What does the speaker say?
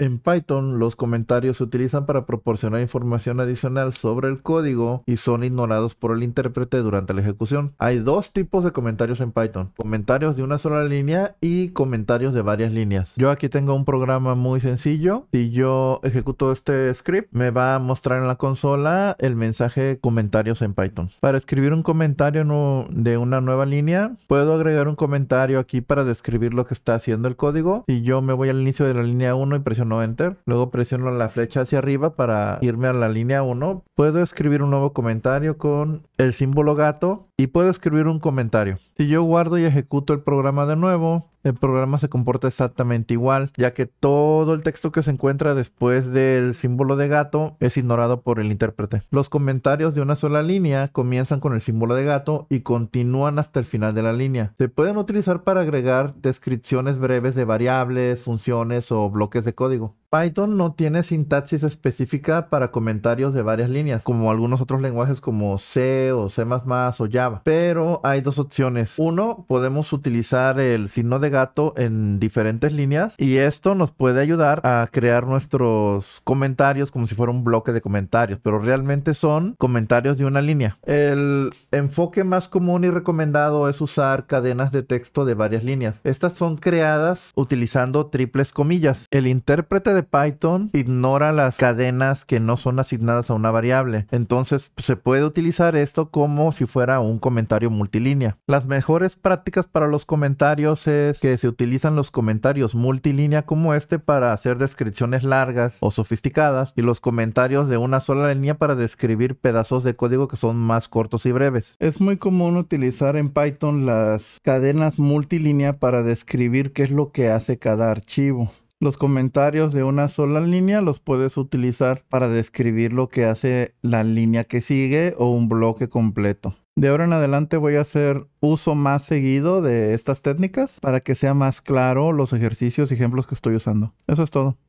En Python, los comentarios se utilizan para proporcionar información adicional sobre el código y son ignorados por el intérprete durante la ejecución. Hay dos tipos de comentarios en Python, comentarios de una sola línea y comentarios de varias líneas. Yo aquí tengo un programa muy sencillo. y yo ejecuto este script, me va a mostrar en la consola el mensaje comentarios en Python. Para escribir un comentario de una nueva línea, puedo agregar un comentario aquí para describir lo que está haciendo el código. y yo me voy al inicio de la línea 1 y presiono no Enter, luego presiono la flecha hacia arriba para irme a la línea 1. Puedo escribir un nuevo comentario con el símbolo gato y puedo escribir un comentario. Si yo guardo y ejecuto el programa de nuevo, el programa se comporta exactamente igual, ya que todo el texto que se encuentra después del símbolo de gato es ignorado por el intérprete. Los comentarios de una sola línea comienzan con el símbolo de gato y continúan hasta el final de la línea. Se pueden utilizar para agregar descripciones breves de variables, funciones o bloques de código. Python no tiene sintaxis específica para comentarios de varias líneas, como algunos otros lenguajes como C o C++ o Java. Pero hay dos opciones. Uno, podemos utilizar el signo de gato en diferentes líneas y esto nos puede ayudar a crear nuestros comentarios como si fuera un bloque de comentarios, pero realmente son comentarios de una línea. El enfoque más común y recomendado es usar cadenas de texto de varias líneas. Estas son creadas utilizando triples comillas. El intérprete de Python ignora las cadenas que no son asignadas a una variable. Entonces se puede utilizar esto como si fuera un comentario multilínea. Las mejores prácticas para los comentarios es que se utilizan los comentarios multilínea como este para hacer descripciones largas o sofisticadas y los comentarios de una sola línea para describir pedazos de código que son más cortos y breves. Es muy común utilizar en Python las cadenas multilínea para describir qué es lo que hace cada archivo. Los comentarios de una sola línea los puedes utilizar para describir lo que hace la línea que sigue o un bloque completo. De ahora en adelante voy a hacer uso más seguido de estas técnicas para que sea más claro los ejercicios y ejemplos que estoy usando. Eso es todo.